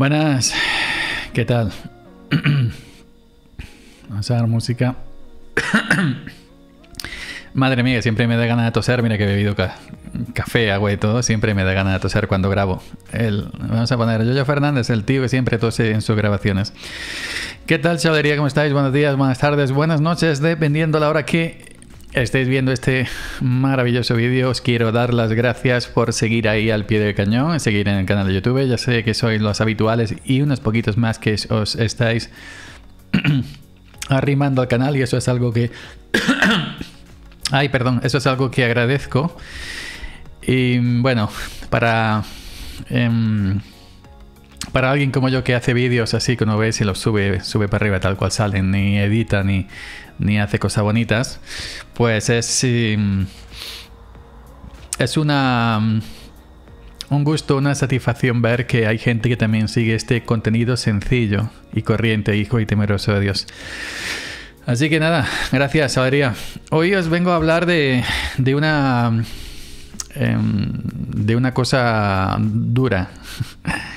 Buenas, ¿qué tal? Vamos a dar música. Madre mía, siempre me da ganas de toser. Mira que he bebido café, agua y todo. Siempre me da ganas de toser cuando grabo. El, vamos a poner Yoyo Fernández, el tío que siempre tose en sus grabaciones. ¿Qué tal, chavalería? ¿Cómo estáis? Buenos días, buenas tardes, buenas noches, dependiendo la hora que estáis viendo este maravilloso vídeo, os quiero dar las gracias por seguir ahí al pie del cañón, seguir en el canal de YouTube. Ya sé que sois los habituales y unos poquitos más que os estáis arrimando al canal y eso es algo que... Ay, perdón, eso es algo que agradezco. Y bueno, para... Em, para alguien como yo que hace vídeos así como ves y los sube, sube para arriba tal cual salen, ni edita ni, hace cosas bonitas, pues es, mm, es una mm, un gusto, una satisfacción ver que hay gente que también sigue este contenido sencillo y corriente, hijo y temeroso de Dios. Así que nada, gracias, Adrián Hoy os vengo a hablar de, de una. Mm, em, de una cosa dura.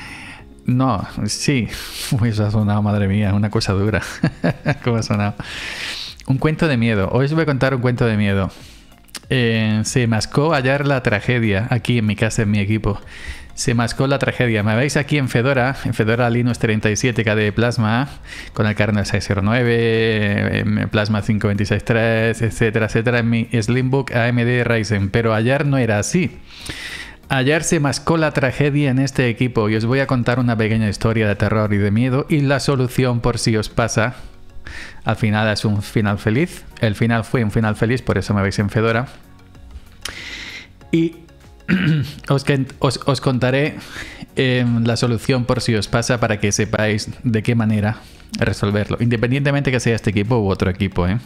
No, sí. Uy, eso ha sonado, madre mía, una cosa dura. ¿Cómo ha sonado? Un cuento de miedo. Hoy os voy a contar un cuento de miedo. Eh, se mascó ayer la tragedia aquí en mi casa, en mi equipo. Se mascó la tragedia. Me veis aquí en Fedora, en Fedora Linux 37K de Plasma, con el kernel 609, em, Plasma 5263, etcétera, etcétera, en mi Slimbook AMD Ryzen. Pero ayer no era así. Hallarse se mascó la tragedia en este equipo y os voy a contar una pequeña historia de terror y de miedo y la solución por si os pasa. Al final es un final feliz. El final fue un final feliz, por eso me veis en Fedora. Y os, contaré em, la solución por si os pasa para que sepáis de qué manera resolverlo. Independientemente que sea este equipo u otro equipo, ¿eh?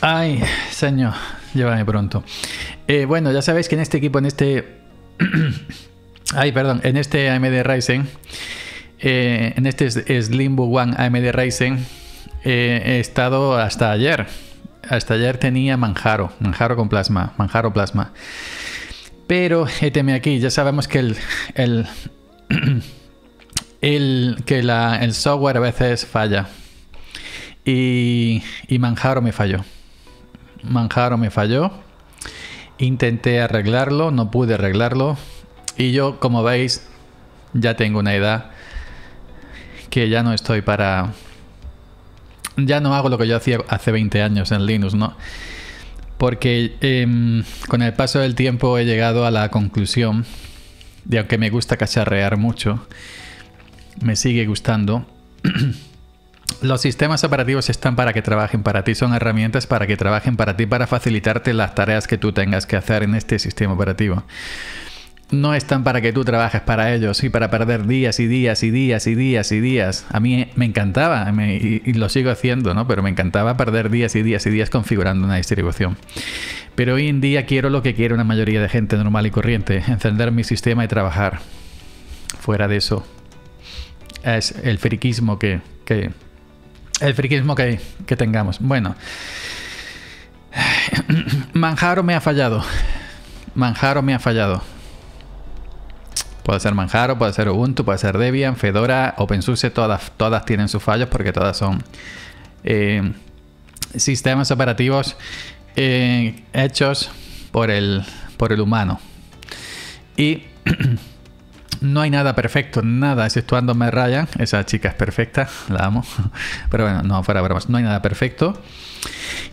Ay, señor. Llévame pronto. Eh, bueno, ya sabéis que en este equipo, en este. Ay, perdón, en este AMD Ryzen, eh, en este Slimbo One AMD Ryzen, eh, he estado hasta ayer. Hasta ayer tenía Manjaro, Manjaro con plasma, Manjaro plasma. Pero éteme aquí, ya sabemos que el. el, el que el software a veces falla. y Manjaro me falló. Manjaro me falló. Intenté arreglarlo, no pude arreglarlo. Y yo, como veis, ya tengo una edad que ya no estoy para... Ya no hago lo que yo hacía hace 20 años en Linux, ¿no? Porque em, con el paso del tiempo he llegado a la conclusión de aunque me gusta cacharrear mucho, me sigue gustando. Los sistemas operativos están para que trabajen para ti, son herramientas para que trabajen para ti, para facilitarte las tareas que tú tengas que hacer en este sistema operativo. No están para que tú trabajes para ellos y para perder días y días y días y días y días. A mí me encantaba, y, lo sigo haciendo, ¿no? Pero me encantaba perder días y días y días configurando una distribución. Pero hoy en día quiero lo que quiere una mayoría de gente normal y corriente, encender mi sistema y trabajar. Fuera de eso, es el friquismo que, el friquismo que, tengamos. Bueno, Manjaro me ha fallado. Manjaro me ha fallado. Puede ser Manjaro, puede ser Ubuntu, puede ser Debian, Fedora, OpenSUSE, todas, todas tienen sus fallos porque todas son eh, sistemas operativos eh, hechos por el, por el humano. Y No hay nada perfecto, nada, exceptuando me raya. Esa chica es perfecta, la amo. Pero bueno, no, fuera bromas, no hay nada perfecto.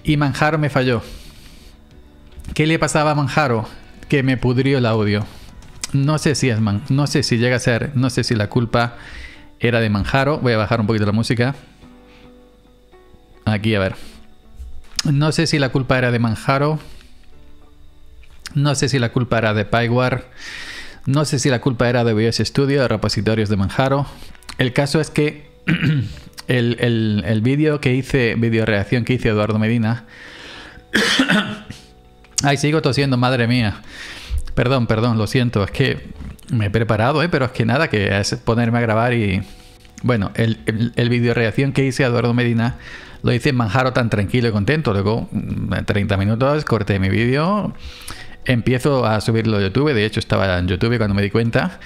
Y Manjaro me falló. ¿Qué le pasaba a Manjaro? Que me pudrió el audio. No sé si es man, no sé si llega a ser, no sé si la culpa era de Manjaro. Voy a bajar un poquito la música. Aquí, a ver. No sé si la culpa era de Manjaro. No sé si la culpa era de Paiwar. No sé si la culpa era de BS Studio, de repositorios de Manjaro. El caso es que el, el, vídeo que hice, video reacción que hice Eduardo Medina. Ay, sigo tosiendo, madre mía. Perdón, perdón, lo siento, es que me he preparado, eh, pero es que nada, que es ponerme a grabar y. Bueno, el, el, video reacción que hice Eduardo Medina lo hice en Manjaro tan tranquilo y contento. Luego, 30 mm, minutos, corté mi vídeo, empiezo a subirlo a YouTube, de hecho estaba en YouTube cuando me di cuenta,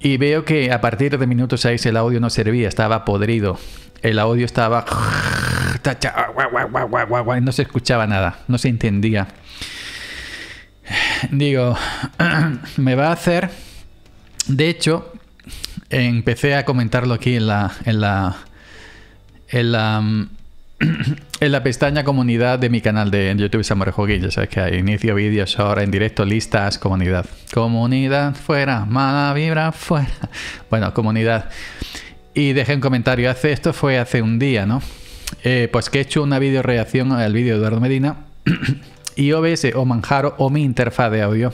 y veo que a partir de minutos 6 el audio no servía, estaba podrido. El audio estaba... No se escuchaba nada, no se entendía. Digo, me va a hacer... De hecho, empecé a comentarlo aquí en la... En la, en la mm, en la pestaña comunidad de mi canal de YouTube Samurai Ya sabes que hay inicio vídeos ahora en directo, listas, comunidad. Comunidad fuera, mala vibra fuera. Bueno, comunidad. Y dejé un comentario. Hace esto fue hace un día, ¿no? Eh, pues que he hecho una video reacción al vídeo de Eduardo Medina y OBS o Manjaro o mi interfaz de audio.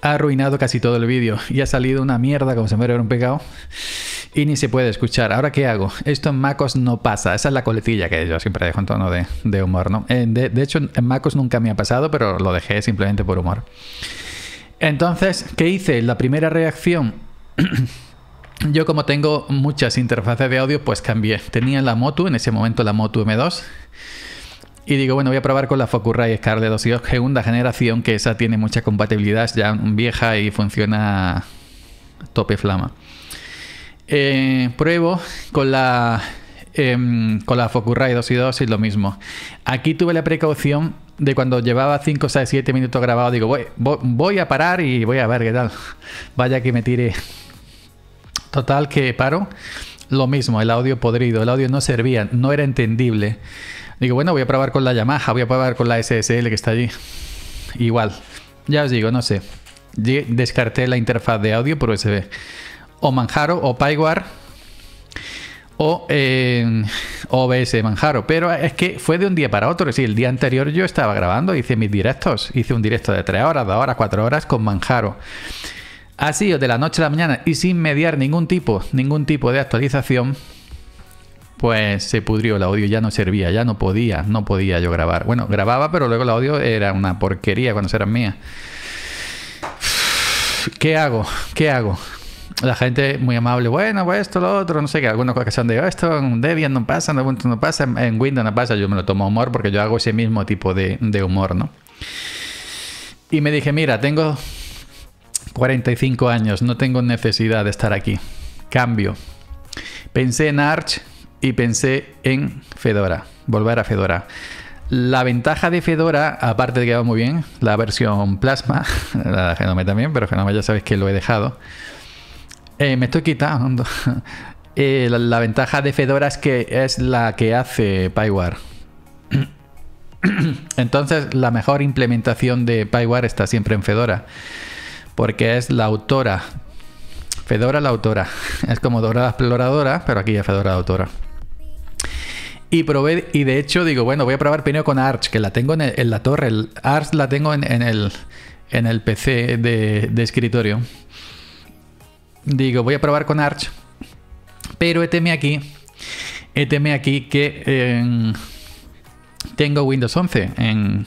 Ha arruinado casi todo el vídeo y ha salido una mierda como se me hubiera un pecado y ni se puede escuchar. ¿Ahora qué hago? Esto en MacOS no pasa. Esa es la coletilla que yo siempre dejo en tono de, humor, ¿no? Eh, de, hecho, en MacOS nunca me ha pasado, pero lo dejé simplemente por humor. Entonces, ¿qué hice? La primera reacción... yo como tengo muchas interfaces de audio, pues cambié. Tenía la Motu, en ese momento la Motu M2. Y digo, bueno, voy a probar con la Focusrite Scarlett 2 segunda generación, que esa tiene mucha compatibilidad, ya vieja y funciona tope flama. Eh, pruebo con la, em, con la Focusrite 2 y 2 y lo mismo. Aquí tuve la precaución de cuando llevaba 5, 6, 7 minutos grabado, digo, voy, a parar y voy a ver qué tal. Vaya que me tire. Total que paro. Lo mismo, el audio podrido, el audio no servía, no era entendible. Digo, bueno, voy a probar con la Yamaha, voy a probar con la SSL que está allí. Igual, ya os digo, no sé. Descarté la interfaz de audio por USB o Manjaro o Paiwar, o, eh, OBS Manjaro. Pero es que fue de un día para otro. decir, el día anterior yo estaba grabando, hice mis directos. Hice un directo de 3 horas, 2 horas, 4 horas con Manjaro. Así, de la noche a la mañana y sin mediar ningún tipo, ningún tipo de actualización, pues se pudrió el audio, ya no servía, ya no podía, no podía yo grabar. Bueno, grababa, pero luego el audio era una porquería cuando era mía. ¿Qué hago? ¿Qué hago? la gente muy amable, bueno, pues esto, lo otro, no sé qué, que son de oh, esto en Debian no pasa, en no pasa, en Windows no pasa, yo me lo tomo humor porque yo hago ese mismo tipo de, humor, ¿no? Y me dije, mira, tengo 45 años, no tengo necesidad de estar aquí, cambio. Pensé en Arch y pensé en Fedora, volver a Fedora. La ventaja de Fedora, aparte de que va muy bien, la versión Plasma, la Genome también, pero Genome ya sabéis que lo he dejado. Eh, me estoy quitando. Eh, la, ventaja de Fedora es que es la que hace Pyware. Entonces, la mejor implementación de Pyware está siempre en Fedora. Porque es la autora. Fedora la autora. Es como Dora la exploradora, pero aquí ya Fedora la autora. Y probé, y de hecho digo, bueno, voy a probar primero con Arch, que la tengo en, la torre. El Arch la tengo en, el, en el PC de escritorio digo, voy a probar con Arch. Pero teme aquí, teme aquí que em, tengo Windows 11 en,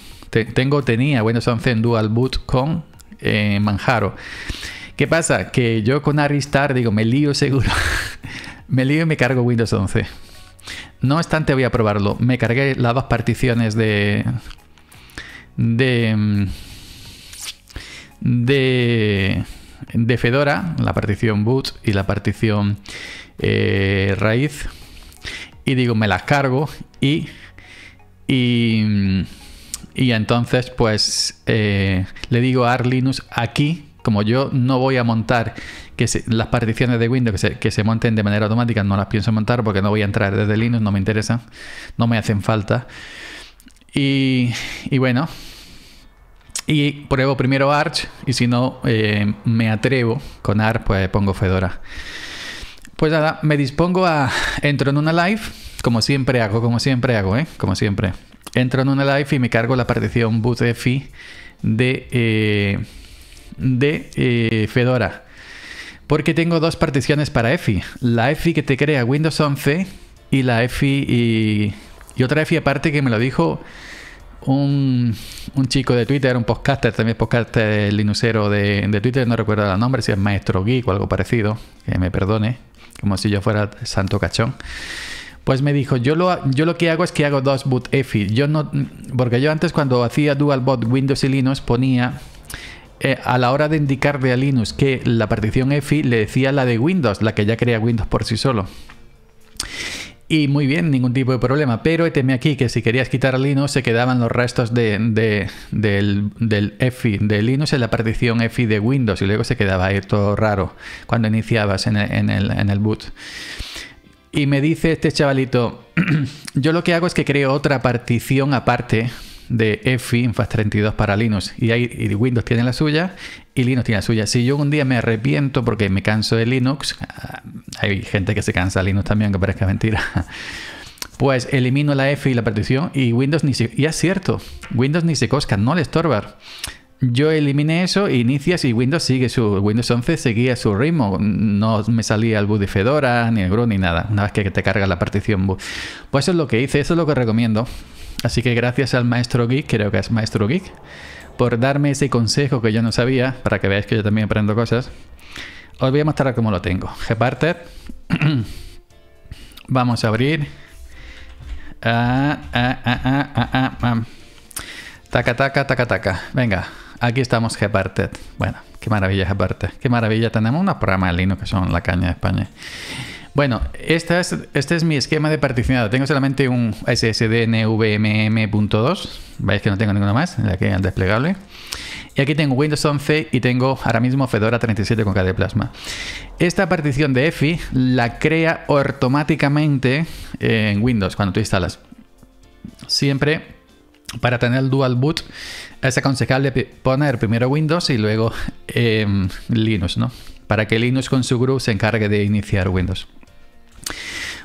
tengo tenía Windows 11 en dual boot con eh, Manjaro. ¿Qué pasa? Que yo con Aristar digo, me lío seguro. me lío y me cargo Windows 11. No obstante, voy a probarlo. Me cargué las dos particiones de. de. Em, de de Fedora, la partición boot y la partición eh, raíz. Y digo, me las cargo y, y, entonces pues eh, le digo a Linux aquí, como yo no voy a montar que las particiones de Windows que se, monten de manera automática, no las pienso montar porque no voy a entrar desde Linux, no me interesan, no me hacen falta. y, y bueno, y pruebo primero Arch y si no eh, me atrevo con Arch, pues pongo Fedora. Pues nada, me dispongo a... Entro en una live, como siempre hago, como siempre hago, ¿eh? Como siempre. Entro en una live y me cargo la partición bootfi de, de eh, eh, Fedora. Porque tengo dos particiones para EFI. La EFI que te crea Windows 11 y la EFI y otra EFI aparte que me lo dijo un, chico de Twitter, un podcaster, también podcaster linuxero de, de Twitter, no recuerdo el nombre, si es Maestro Geek o algo parecido, que me perdone, como si yo fuera santo cachón. Pues me dijo, yo lo, yo lo que hago es que hago dos boot EFI. Yo no, porque yo antes cuando hacía dual boot Windows y Linux ponía eh, a la hora de indicarle a Linux que la partición EFI le decía la de Windows, la que ya crea Windows por sí solo y muy bien, ningún tipo de problema. Pero teme aquí que si querías quitar Linux se quedaban los restos del, del EFI de Linux en la partición EFI de Windows y luego se quedaba ahí todo raro cuando iniciabas en en el boot. Y me dice este chavalito, yo lo que hago es que creo otra partición aparte de EFI en 32 para Linux. Y, ahí Windows tiene la suya y Linux tiene la suya. Si yo un día me arrepiento porque me canso de Linux, ah, hay gente que se cansa de Linux también, que parezca mentira. Pues elimino la EFI y la partición y Windows ni se... Y es cierto, Windows ni se cosca, no le estorba. Yo eliminé eso, inicias y Windows sigue su... Windows 11 seguía su ritmo. No me salía el boot de Fedora, ni el GRU, ni nada. Una vez que te carga la partición Pues eso es lo que hice, eso es lo que recomiendo. Así que gracias al maestro geek, creo que es maestro geek, por darme ese consejo que yo no sabía, para que veáis que yo también aprendo cosas. Os voy a mostrar cómo lo tengo. Gparted. Vamos a abrir. Ah, ah, ah, ah taca, taca, Venga, aquí estamos Gparted. Bueno, qué maravilla Gparted. Qué maravilla. Tenemos unos programa de Linux que son la caña de España. Bueno, este es mi esquema de particionado. Tengo solamente un SSD NVMM.2. Veis que no tengo ninguno más, que es desplegable. Y aquí tengo Windows 11 y tengo ahora mismo Fedora 37 con KDE Plasma. Esta partición de EFI la crea automáticamente en Windows cuando tú instalas. Siempre para tener el dual boot es aconsejable poner primero Windows y luego em, Linux, ¿no? Para que Linux con su GRUB se encargue de iniciar Windows.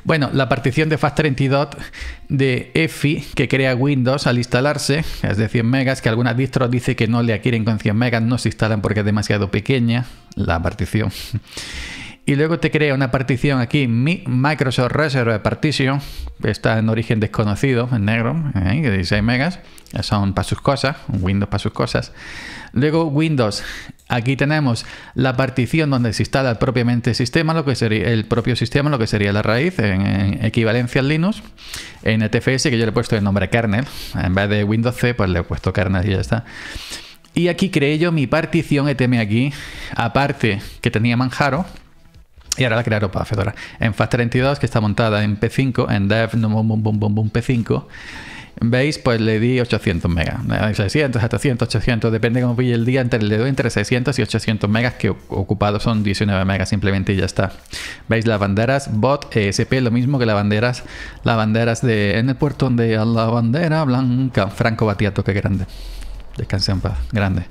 Bueno, la partición de fast 32 de EFI que crea Windows al instalarse es de 100 megas, que algunas distros dice que no le adquieren con 100 megas, no se instalan porque es demasiado pequeña la partición. Y luego te crea una partición aquí, Mi Microsoft Reserve Partition, está en origen desconocido, en negro, de ¿eh? 16 megas, son para sus cosas, Windows para sus cosas. Luego Windows Aquí tenemos la partición donde se instala propiamente el sistema, lo que sería el propio sistema, lo que sería la raíz en, equivalencia al Linux, en ETFS que yo le he puesto el nombre kernel, en vez de Windows C pues le he puesto kernel y ya está. Y aquí creé yo mi partición ETM aquí, aparte que tenía Manjaro, y ahora la crearon para Fedora. En FAST32, que está montada en P5, en dev no, boom, boom, boom, P5, veis, pues le di 800 megas. 600, 700, 800, depende cómo pille el día. Entre, le doy entre 600 y 800 megas, que ocupados son 19 megas simplemente y ya está. Veis las banderas bot ESP, lo mismo que las banderas, las banderas de en el puerto donde la bandera blanca. Franco Batiato, que grande. Descanse en paz, grande.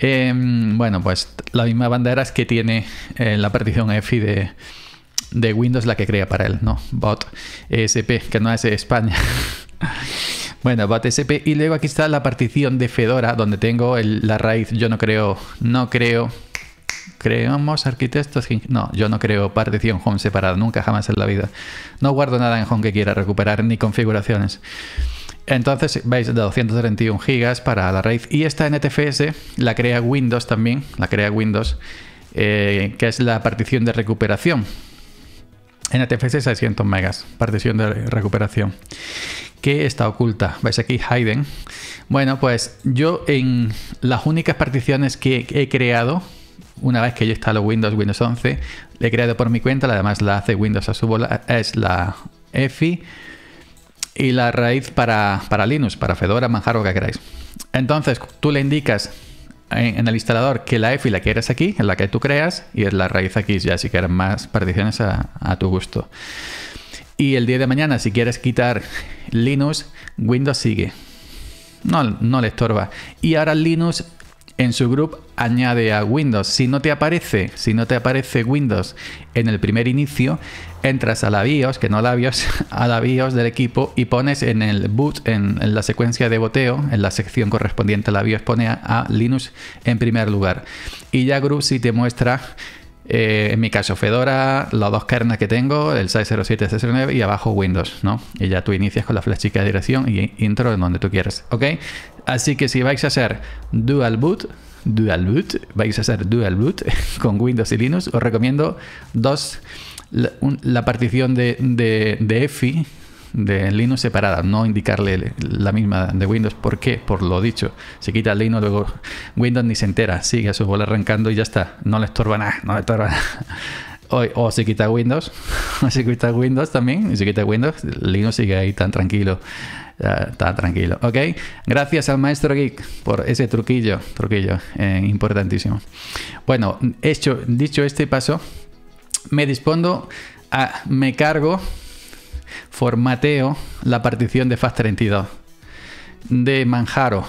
Em, bueno, pues la misma bandera es que tiene eh, la partición EFI de, Windows, la que crea para él, ¿no? Bot ESP, que no es España. bueno, bot ESP. Y luego aquí está la partición de Fedora, donde tengo la raíz. Yo no creo, no creo creamos arquitectos. No, yo no creo partición home separada, nunca jamás en la vida. No guardo nada en home que quiera recuperar, ni configuraciones. Entonces veis, de 231 GB para la raíz. Y esta NTFS la crea Windows también, la crea Windows, eh, que es la partición de recuperación. NTFS 600 MB, partición de recuperación, que está oculta. ¿Veis aquí Hayden? Bueno, pues yo en las únicas particiones que he creado, una vez que yo instalo Windows, Windows 11, le he creado por mi cuenta, además la hace Windows a su bola, es la EFI y la raíz para, Linux, para Fedora, Manjaro, que queráis. Entonces, tú le indicas en, el instalador que la EFI la quieres aquí, en la que tú creas, y es la raíz aquí, ya si quieres más particiones a, tu gusto. Y el día de mañana, si quieres quitar Linux, Windows sigue. No, no le estorba. Y ahora Linux en su grupo añade a Windows. Si no te aparece, si no te aparece Windows en el primer inicio, entras a la BIOS, que no la BIOS, a la BIOS del equipo y pones en el boot, en, la secuencia de boteo, en la sección correspondiente a la BIOS, pone a, Linux en primer lugar. Y ya Grub si te muestra eh, en mi caso, Fedora, los dos kernels que tengo, el 607, 609 y abajo Windows, ¿no? Y ya tú inicias con la flechita de dirección y intro en donde tú quieres, ¿ok? Así que si vais a hacer dual boot, Dual Boot, vais a hacer Dual Boot con Windows y Linux, os recomiendo dos, la, partición de, de, EFI de Linux separada, no indicarle la misma de Windows. ¿Por qué? Por lo dicho, se quita Linux, luego Windows ni se entera, sigue a su bola arrancando y ya está, no le estorba nada, no le estorba nada. O, se quita Windows, o se quita Windows también, y se quita Windows, Linux sigue ahí tan tranquilo está tranquilo, ¿ok? Gracias al maestro Geek por ese truquillo, truquillo eh, importantísimo. Bueno, dicho este paso, me dispongo a, me cargo, formateo la partición de fast 32 de Manjaro.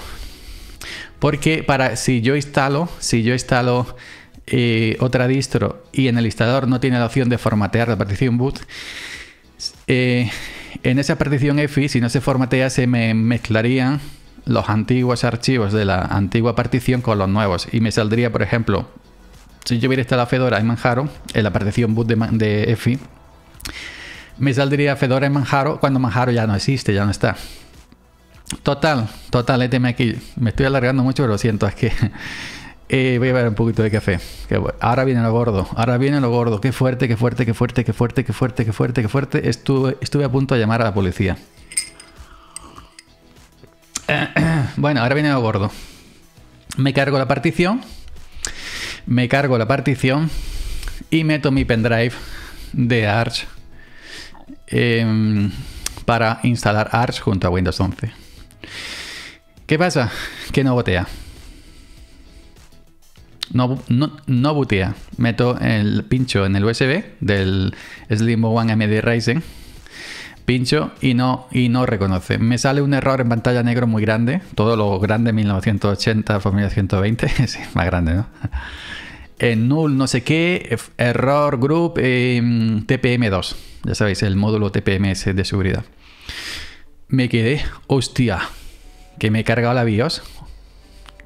Porque para, si yo instalo, si yo instalo eh, otra distro y en el instalador no tiene la opción de formatear la partición boot, eh, en esa partición EFI, si no se formatea, se me mezclarían los antiguos archivos de la antigua partición con los nuevos. Y me saldría, por ejemplo, si yo hubiera instalado Fedora en Manjaro, en la partición boot de, EFI, me saldría Fedora en Manjaro cuando Manjaro ya no existe, ya no está. Total, total, éteme aquí. Me estoy alargando mucho, pero lo siento, es que Eh, voy a beber un poquito de café. Ahora viene lo gordo, ahora viene lo gordo. Qué fuerte, qué fuerte, qué fuerte, qué fuerte, qué fuerte, qué fuerte, qué fuerte. Estuve, estuve a punto de llamar a la policía. Bueno, ahora viene lo gordo. Me cargo la partición. Me cargo la partición. Y meto mi pendrive de Arch. Em, para instalar Arch junto a Windows 11. ¿Qué pasa? Que no botea no, no, butea. Meto el pincho en el USB del Slimbo One AMD Ryzen. Pincho y no, y no reconoce. Me sale un error en pantalla negro muy grande. Todo lo grande 1980 por 1920. más grande, ¿no? En null no sé qué, error group em, TPM2. Ya sabéis, el módulo TPMS de seguridad. Me quedé, hostia, que me he cargado la BIOS.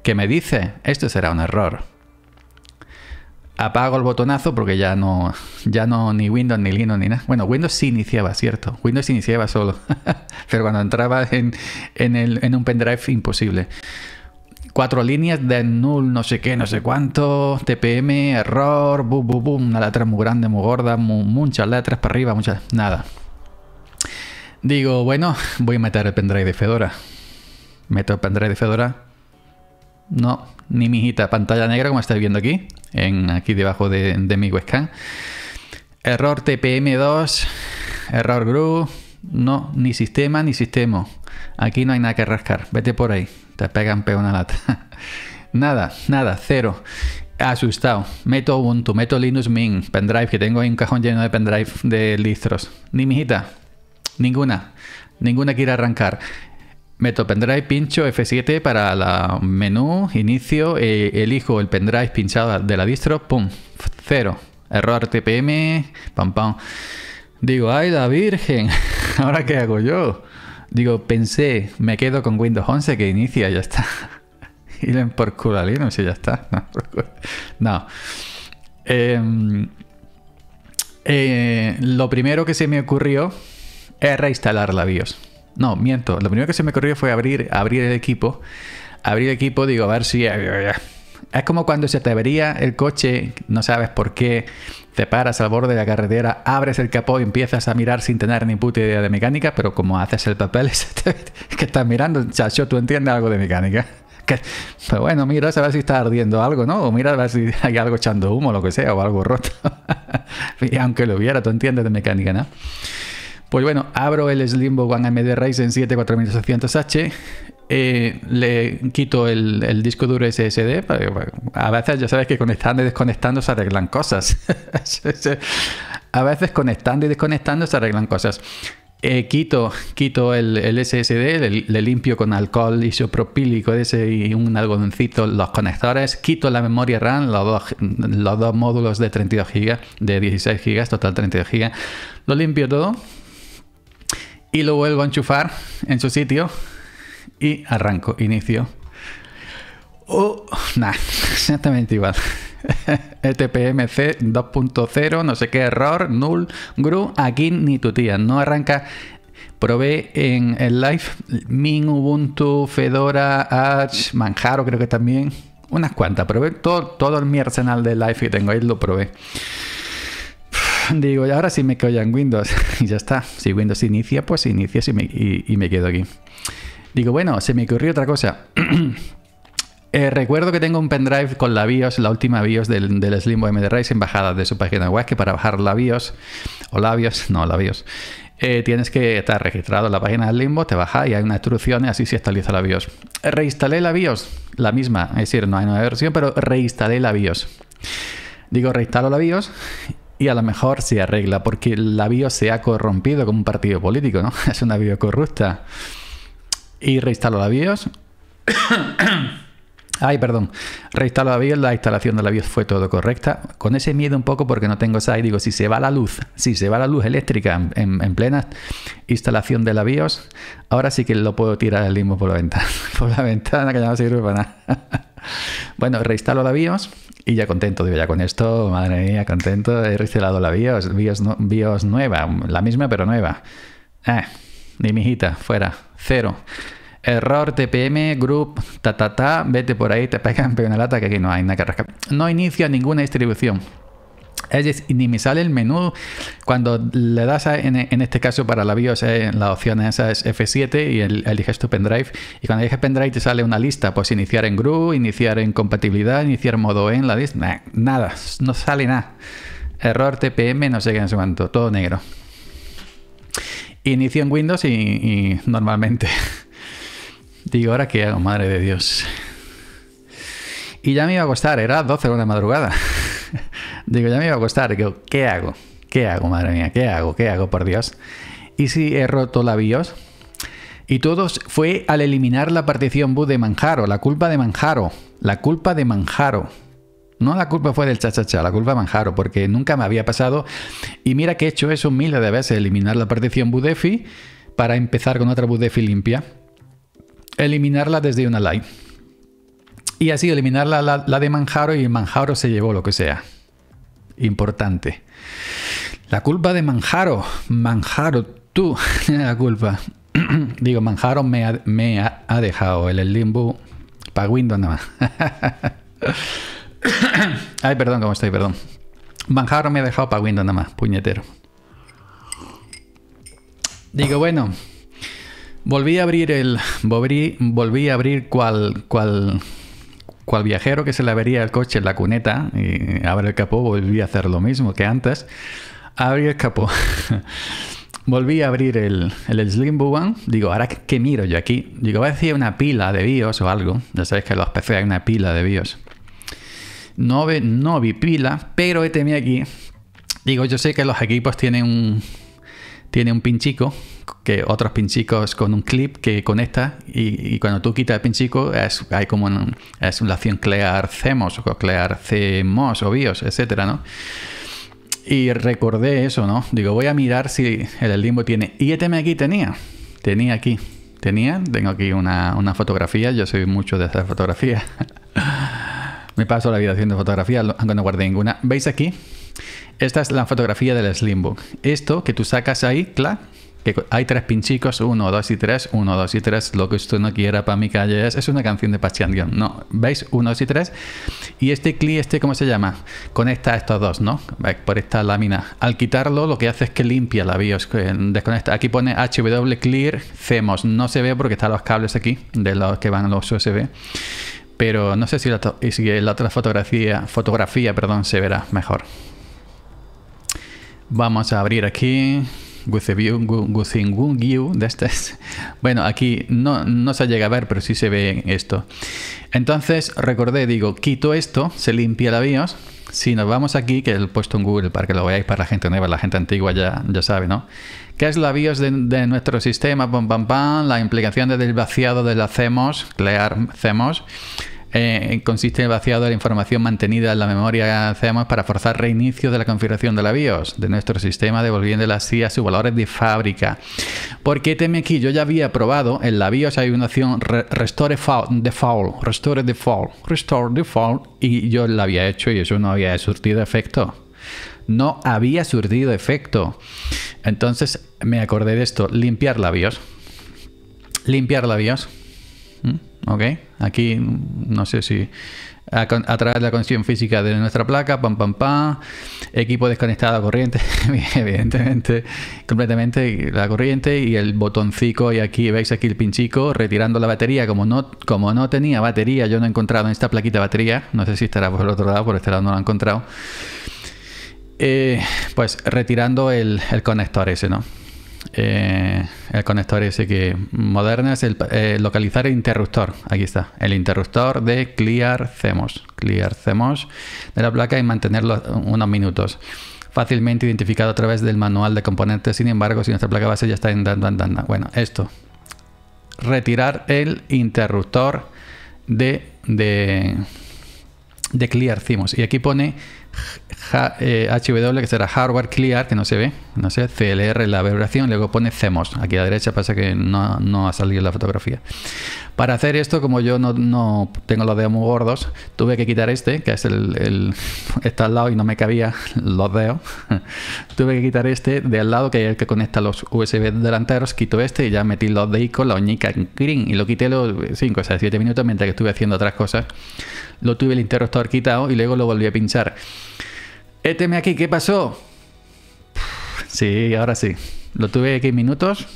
que me dice? Esto será un error apago el botonazo porque ya no, ya no ni Windows, ni Linux, ni nada. Bueno, Windows sí iniciaba, cierto. Windows iniciaba solo. Pero cuando entraba en, un pendrive, imposible. Cuatro líneas de null, no sé qué, no sé cuánto, TPM, error, boom, una letra muy grande, muy gorda, muchas letras para arriba, muchas, nada. Digo, bueno, voy a meter el pendrive de Fedora. Meto el pendrive de Fedora no, ni mijita. Pantalla negra, como estáis viendo aquí, en, aquí debajo de, mi webcam. Error TPM2, error GRU. No, ni sistema ni sistema. Aquí no hay nada que rascar. Vete por ahí. Te pegan peor una lata. nada, nada, cero asustado. Meto Ubuntu, meto Linux Mint, pendrive, que tengo ahí un cajón lleno de pendrive de listros. Ni mijita, ninguna, ninguna quiere arrancar. Meto pendrive, pincho F7 para la menú, inicio, eh, elijo el pendrive pinchado de la distro, pum, cero. Error TPM, pam pam. Digo, ay la virgen, ¿ahora qué hago yo? Digo, pensé, me quedo con Windows 11 que inicia, ya está. y por culo ya está. No. Em, eh, lo primero que se me ocurrió es reinstalar la BIOS no, miento. Lo primero que se me ocurrió fue abrir, abrir el equipo. Abrir el equipo, digo, a ver si... Eh, eh, eh. Es como cuando se te avería el coche, no sabes por qué, te paras al borde de la carretera, abres el capó y empiezas a mirar sin tener ni puta idea de mecánica, pero como haces el papel que estás mirando, chacho, tú entiendes algo de mecánica. Que, pero pues bueno, mira a ver si está ardiendo algo, ¿no? O mira a ver si hay algo echando humo, lo que sea, o algo roto. y aunque lo hubiera, tú entiendes de mecánica, ¿no? Pues bueno, abro el Slimbo One AMD Ryzen 7 4600H, le quito el, disco duro SSD. A veces ya sabes que conectando y desconectando se arreglan cosas. a veces conectando y desconectando se arreglan cosas. Eh, quito, quito el, SSD, le, limpio con alcohol isopropílico ese y un algodoncito los conectores, quito la memoria RAM, los dos, los dos módulos de 32 GB, de 16 GB, total 32 GB, lo limpio todo y lo vuelvo a enchufar en su sitio y arranco, inicio. Oh, nada, exactamente igual. ETPMC 2.0, no sé qué error, null, gru, aquí ni tu tía, no arranca. Probé en el live Min, Ubuntu, Fedora, Arch, Manjaro creo que también. Unas cuantas, probé todo, todo el mi arsenal de live que tengo, ahí lo probé. digo, ahora sí me quedo en Windows. y ya está. Si Windows inicia, pues inicia y me, quedo aquí. Digo, bueno, se me ocurrió otra cosa. Eh, recuerdo que tengo un pendrive con la BIOS, la última BIOS del, del Slimbo de bajada de su página web, que para bajar la BIOS, o la BIOS, no, la BIOS, eh, tienes que estar registrado en la página del Limbo, te baja y hay unas instrucciones, así se actualiza la BIOS. Reinstalé la BIOS, la misma, es decir, no hay nueva versión, pero reinstalé la BIOS. Digo, reinstalo la BIOS y a lo mejor se arregla, porque la BIOS se ha corrompido como un partido político, ¿no? Es una bio corrupta. Y reinstalo la BIOS. Ay, perdón. Reinstalo la BIOS, la instalación de la BIOS fue todo correcta. Con ese miedo un poco porque no tengo esa... digo, si se va la luz, si se va la luz eléctrica en, en plena instalación de la BIOS, ahora sí que lo puedo tirar el limbo por la ventana. Por la ventana que ya no sirve para nada. Bueno, reinstalo la BIOS y ya contento, digo, ya con esto, madre mía, contento, he reinstalado la BIOS, BIOS, nueva, la misma pero nueva. Ah, ni mijita, fuera, cero. Error TPM, group, ta ta ta, vete por ahí, te pegan una lata que aquí no hay nada que rascar. No inicia ninguna distribución es, ni me sale el menú cuando le das en, este caso para la BIOS en eh, la opción esa es F7 y el, eliges tu pendrive y cuando eliges pendrive te sale una lista pues iniciar en GRU iniciar en compatibilidad iniciar modo en la lista nada no sale nada error TPM no sé qué en su momento todo negro inicio en Windows y, normalmente digo ahora que hago madre de Dios y ya me iba a costar era 12 de la madrugada Digo, ya me iba a costar. Digo, ¿qué hago? ¿Qué hago, madre mía? ¿Qué hago? ¿Qué hago, por Dios? ¿Y si he roto la BIOS? Y todo fue al eliminar la partición boot de Manjaro, la culpa de Manjaro, la culpa de Manjaro. No la culpa fue del cha la culpa de Manjaro, porque nunca me había pasado. Y mira que he hecho eso miles de veces, eliminar la partición Budefi para empezar con otra Budefi limpia. Eliminarla desde una live. Y así eliminarla la de Manjaro y Manjaro se llevó lo que sea importante. La culpa de Manjaro. Manjaro, tú tienes la culpa. Digo, Manjaro me ha, dejado el limbo para Windows nada más. Ay, perdón, cómo estoy, perdón. Manjaro me ha dejado para Windows nada más, puñetero. Digo, bueno, volví a abrir el. Volví, volví a abrir cual. cual cual viajero que se le avería el coche en la cuneta y abre el capó, volví a hacer lo mismo que antes. Abrí el capó. volví a abrir el, el Slim One. Digo, ¿ahora qué miro yo aquí? Digo, va a decir una pila de BIOS o algo. Ya sabéis que en los PC hay una pila de BIOS. No, no vi pila, pero he tenido aquí. Digo, yo sé que los equipos tienen un, tiene un pinchico que otros pinchicos con un clip que conecta y, cuando tú quitas el pinchico hay como es una acción clear CMOS o clear CMOS o BIOS, etcétera, ¿no? Y recordé eso, ¿no? Digo, voy a mirar si el limbo tiene. Y aquí tenía. Tenía aquí. Tenía. Tengo aquí una, fotografía. Yo soy mucho de hacer fotografía. Me paso la vida haciendo fotografías, aunque no guardé ninguna. ¿Veis aquí? Esta es la fotografía del Slimbook. Esto que tú sacas ahí, claro que hay tres pinchicos, uno, dos y tres, uno, dos y tres, lo que usted no quiera para mi calle es, es una canción de Pachandion, ¿no? ¿Veis? Uno, dos y tres. Y este clic, este, ¿cómo se llama? Conecta a estos dos, ¿no? Por esta lámina. Al quitarlo, lo que hace es que limpia la BIOS, desconecta. Aquí pone HW Clear CMOS, no se ve porque están los cables aquí, de los que van los USB. Pero no sé si la, si la otra fotografía, fotografía, perdón, se verá mejor. Vamos a abrir aquí de estas. Bueno, aquí no, no se llega a ver, pero sí se ve esto. Entonces, recordé, digo, quito esto, se limpia la BIOS. Si nos vamos aquí, que lo he puesto en Google para que lo veáis para la gente nueva, la gente antigua ya, ya sabe, ¿no? ¿Qué es la BIOS de, nuestro sistema? Pam, pam, La implicación del vaciado de la CEMOS, CLEAR CEMOS. Eh, consiste en vaciado de la información mantenida en la memoria CMOS para forzar reinicio de la configuración de la BIOS de nuestro sistema, devolviendo las a sus valores de fábrica. Porque teme aquí? Yo ya había probado, en la BIOS hay una opción Restore Default, Restore Default, Restore Default, y yo la había hecho y eso no había surtido efecto. No había surtido efecto. Entonces me acordé de esto, limpiar la BIOS. Limpiar la BIOS. ¿Mm? ¿ok? Aquí, no sé si a, través de la conexión física de nuestra placa, pam, pam, pam, equipo desconectado a corriente, evidentemente, completamente la corriente y el botoncito y aquí veis aquí el pinchico retirando la batería, como no, como no tenía batería, yo no he encontrado en esta plaquita batería, no sé si estará por el otro lado, por este lado no lo he encontrado, eh, pues retirando el conector ese, ¿no? Eh, el conector ese que moderna es el, eh, localizar el interruptor. Aquí está, el interruptor de Clear CMOS, Clear de la placa y mantenerlo unos minutos. Fácilmente identificado a través del manual de componentes. Sin embargo, si nuestra placa base ya está en dan, bueno, esto. Retirar el interruptor de, de, de Clear Y aquí pone HW, eh, que será hardware clear, que no se ve, no sé, CLR la vibración, luego pone cemos aquí a la derecha pasa que no, no ha salido la fotografía. Para hacer esto, como yo no, tengo los dedos muy gordos, tuve que quitar este, que es el, está al lado y no me cabía los dedos. tuve que quitar este de al lado, que es el que conecta los USB delanteros. Quito este y ya metí los de con la uñica en green y lo quité los 5 o sea, 7 minutos mientras que estuve haciendo otras cosas. Lo tuve el interruptor quitado y luego lo volví a pinchar. Éteme aquí, ¿qué pasó? Sí, ahora sí. Lo tuve X minutos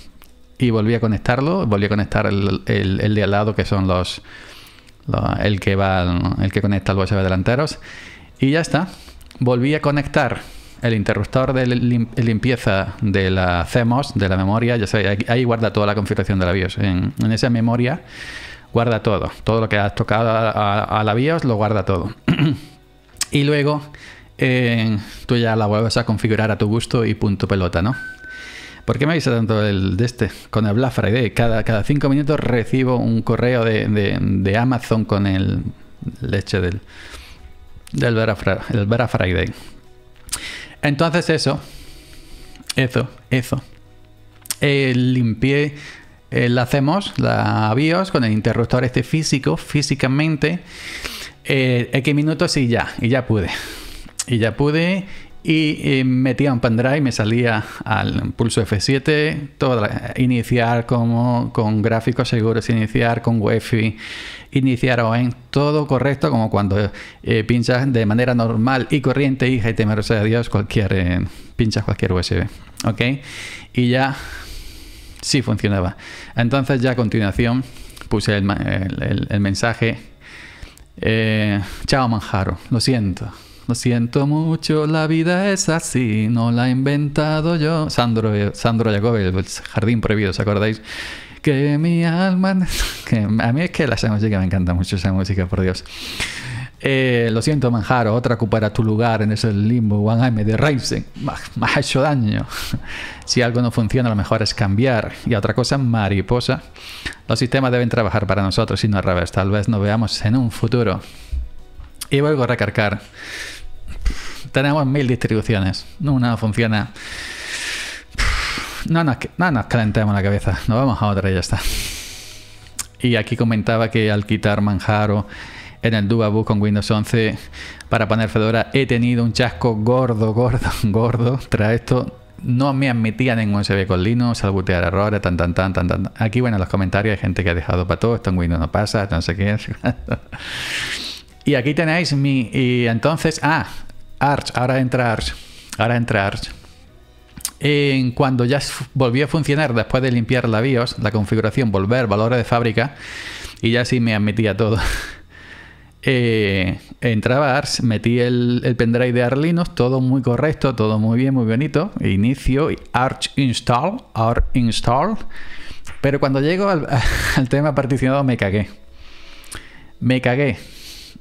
y volví a conectarlo, volví a conectar el, de al lado que son los, el que va el que conecta los USB delanteros y ya está. Volví a conectar el interruptor de limpieza de la CMOS, de la memoria, ya sabéis, ahí guarda toda la configuración de la BIOS. En, esa memoria guarda todo, todo lo que has tocado a, la BIOS lo guarda todo. y luego eh, tú ya la vuelves a configurar a tu gusto y punto pelota, ¿no? ¿Por qué me avisa tanto el de este? Con el Black Friday. Cada, cada cinco minutos recibo un correo de, Amazon con el leche del, del Black Friday. Entonces eso, eso, eso. Eh, limpié eh, la hacemos, la BIOS, con el interruptor este físico, físicamente, eh, X minutos y ya, y ya pude. Y ya pude, y eh, metía un pendrive, me salía al pulso F7, todo, iniciar como, con gráficos seguros, iniciar con wifi, iniciar en todo correcto, como cuando eh, pinchas de manera normal y corriente, hija y temerosa de Dios, cualquier, eh, pinchas cualquier USB. ¿Ok? Y ya sí funcionaba. Entonces ya a continuación puse el mensaje, chao Manjaro, lo siento lo siento mucho, la vida es así, no la he inventado yo. Sandro, eh, Sandro Jacob, el jardín prohibido, ¿os acordáis? Que mi alma... a mí es que esa música me encanta mucho, esa música, por Dios. Eh, lo siento, Manjaro, otra ocupará tu lugar en ese limbo. One Aime de rising, Me ha hecho daño. Si algo no funciona, lo mejor es cambiar. Y otra cosa, mariposa. Los sistemas deben trabajar para nosotros y no al revés. Tal vez nos veamos en un futuro. Y vuelvo a recargar. Tenemos mil distribuciones. Una funciona. No nos, no calentemos la cabeza. Nos vamos a otra y ya está. Y aquí comentaba que al quitar Manjaro en el Bus con Windows 11 para poner Fedora he tenido un chasco gordo, gordo, gordo. Tras esto no me admitía ningún USB con Linux al errores, tan, tan, tan, tan, tan. Aquí, bueno, en los comentarios hay gente que ha dejado para todo, esto en Windows no pasa, no sé qué. y aquí tenéis mi... Y entonces, ah, Arch, ahora entra Arch, ahora entra Arch. cuando ya volvió a funcionar después de limpiar la BIOS, la configuración, volver, valores de fábrica, y ya sí me admitía todo. Eh, entraba Arch, metí el, pendrive de Arlinos, todo muy correcto, todo muy bien, muy bonito. Inicio, Arch install, Arch install. Pero cuando llego al, al tema particionado me cagué. Me cagué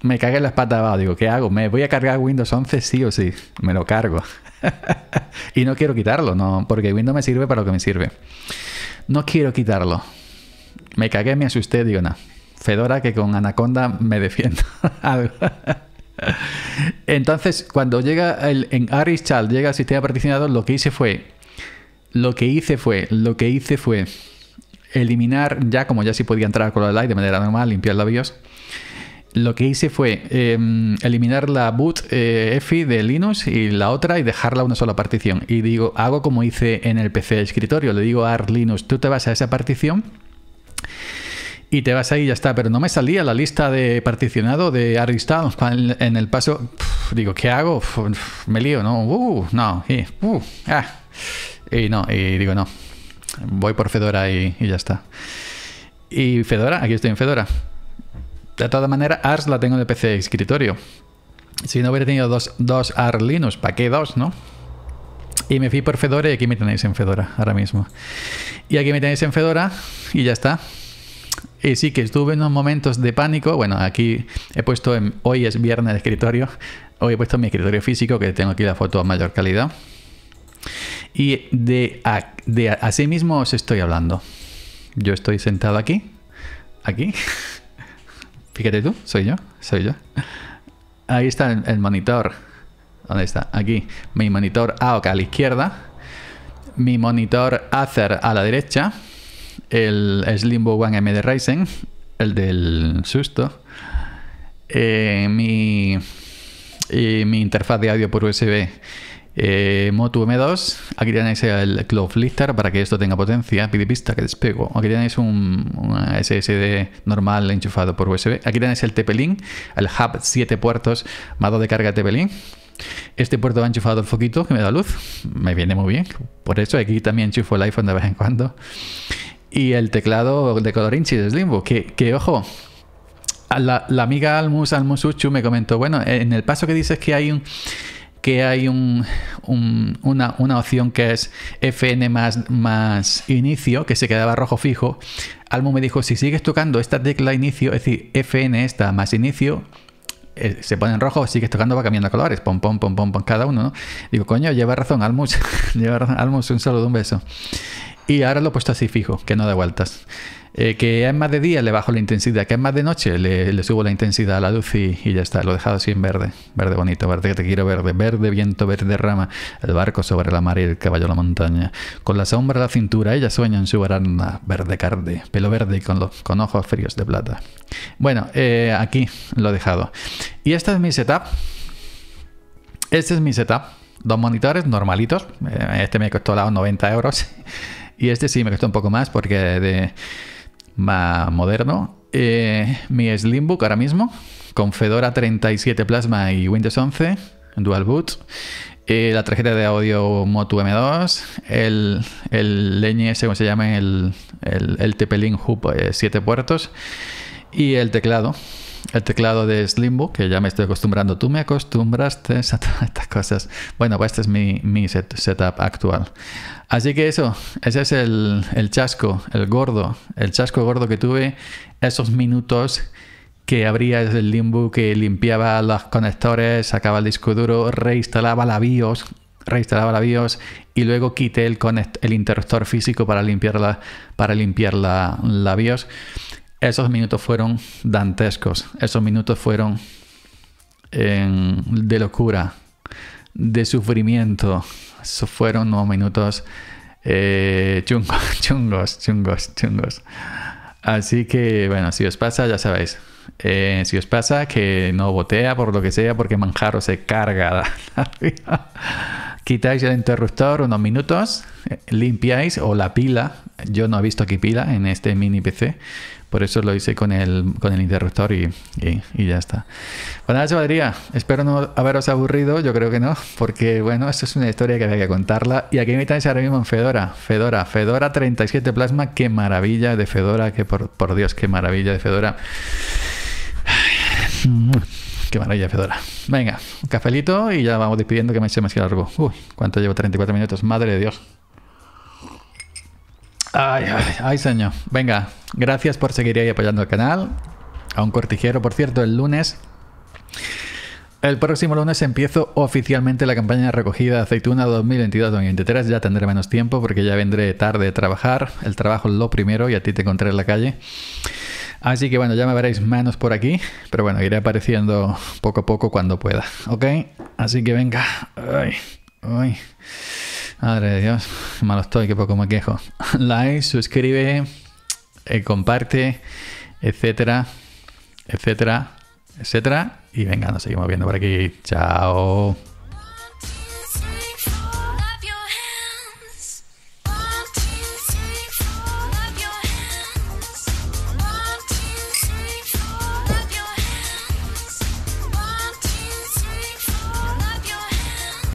me cagué las patas abajo. Digo, ¿qué hago? ¿Me voy a cargar Windows 11? Sí o sí. Me lo cargo. y no quiero quitarlo, no, porque Windows me sirve para lo que me sirve. No quiero quitarlo. Me cagué, me asusté, digo, nada. Fedora que con Anaconda me defiendo. Entonces, cuando llega el, en Aris llega al sistema particionado, lo que hice fue. Lo que hice fue. Lo que hice fue. Eliminar ya, como ya sí podía entrar con la light de manera normal, limpiar la BIOS lo que hice fue em, eliminar la boot EFI eh, de Linux y la otra y dejarla una sola partición. Y digo, hago como hice en el PC de escritorio, le digo a Linux, tú te vas a esa partición y te vas ahí y ya está. Pero no me salía la lista de particionado de Aristad en el paso. digo, ¿qué hago? me lío, ¿no? Uh, no. Uh, ah". Y, no, y digo, no. Voy por Fedora y ya está. Y Fedora, aquí estoy en Fedora. De todas maneras, ARS la tengo en el PC de escritorio. Si no hubiera tenido dos, dos Linux, ¿para qué dos, no? Y me fui por Fedora y aquí me tenéis en Fedora ahora mismo. Y aquí me tenéis en Fedora y ya está. Y sí que estuve en unos momentos de pánico. Bueno, aquí he puesto, en, hoy es viernes el escritorio. Hoy he puesto mi escritorio físico, que tengo aquí la foto a mayor calidad. Y de, de así mismo os estoy hablando. Yo estoy sentado aquí, aquí, Fíjate tú, soy yo, soy yo. Ahí está el, monitor. ¿Dónde está? Aquí. Mi monitor AOK a la izquierda. Mi monitor Acer a la derecha. El Slimbo One M de Ryzen. El del susto. Eh, mi, y mi interfaz de audio por USB eh, M2, aquí tenéis el Cloud Lister para que esto tenga potencia, pide pista que despego. Aquí tenéis un SSD normal enchufado por USB. Aquí tenéis el TP-Link, el hub 7 puertos, mado de carga tp Este puerto va enchufado el foquito que me da luz, me viene muy bien. Por eso aquí también enchufo el iPhone de vez en cuando. Y el teclado de color inchi de Slimbo, que, ojo, la, la, amiga Almus Almusuchu me comentó, bueno, en el paso que dices que hay un que hay una, opción que es Fn más, más inicio, que se quedaba rojo fijo. Almo me dijo, si sigues tocando esta tecla inicio, es decir, Fn esta más inicio, eh, se pone en rojo, sigues tocando, va cambiando colores, pom, pom, pom, pom, cada uno, ¿no? Digo, coño, lleva razón, Almus, lleva razón, Almus, un saludo, un beso. Y ahora lo he puesto así fijo, que no da vueltas. Eh, que es más de día le bajo la intensidad, que es más de noche le, subo la intensidad a la luz y, ya está, lo he dejado así en verde, verde bonito, verde que te quiero verde, verde viento, verde rama, el barco sobre la mar y el caballo a la montaña, con la sombra de la cintura, ella sueña en su baranda, verde carde pelo verde y con, los, con ojos fríos de plata. Bueno, eh, aquí lo he dejado. Y este es mi setup. Este es mi setup. Dos monitores normalitos. Eh, este me costó los 90 euros. Y este sí me costó un poco más porque de más moderno. Eh, mi Slimbook ahora mismo, con Fedora 37 Plasma y Windows 11, Dual Boot. Eh, la tarjeta de audio Motu M2, el, el se llama, el, el, el Hub 7 eh, puertos y el teclado el teclado de Slimbo, que ya me estoy acostumbrando. Tú me acostumbraste a todas estas cosas. Bueno, pues este es mi, mi setup actual. Así que eso, ese es el, chasco, el gordo, el chasco gordo que tuve esos minutos que abría el Limbo, que limpiaba los conectores, sacaba el disco duro, reinstalaba la BIOS, reinstalaba la BIOS y luego quité el, el interruptor físico para limpiar para limpiar la, la BIOS. Esos minutos fueron dantescos, esos minutos fueron em, de locura, de sufrimiento. Esos fueron unos minutos eh, chungos, chungos, chungos, chungos. Así que, bueno, si os pasa, ya sabéis. Eh, si os pasa que no botea por lo que sea, porque Manjaro se carga Quitáis el interruptor unos minutos, eh, limpiáis o la pila. Yo no he visto aquí pila en este mini PC. Por eso lo hice con el, con el interruptor y, ya está. Bueno, nada, Espero no haberos aburrido. Yo creo que no, porque bueno, esto es una historia que había que contarla. Y aquí me estáis ahora mismo en Fedora. Fedora, Fedora 37 Plasma. Qué maravilla de Fedora. Que por, Dios, qué maravilla de Fedora. Mm, qué maravilla, Fedora. Venga, un cafelito y ya vamos despidiendo que me eche más largo. Uy, ¿cuánto llevo? 34 minutos. Madre de Dios. Ay, ay, ay, señor. Venga, gracias por seguir ahí apoyando el canal. A un cortijero, por cierto, el lunes. El próximo lunes empiezo oficialmente la campaña de recogida de aceituna 2022-2023. Ya tendré menos tiempo porque ya vendré tarde a trabajar. El trabajo es lo primero y a ti te encontraré en la calle. Así que bueno, ya me veréis menos por aquí. Pero bueno, iré apareciendo poco a poco cuando pueda. ¿Ok? Así que venga. Ay, ay. Madre de Dios, malo estoy, que poco me quejo. Like, suscribe, eh, comparte, etcétera, etcétera, etcétera. Y venga, nos seguimos viendo por aquí. Chao.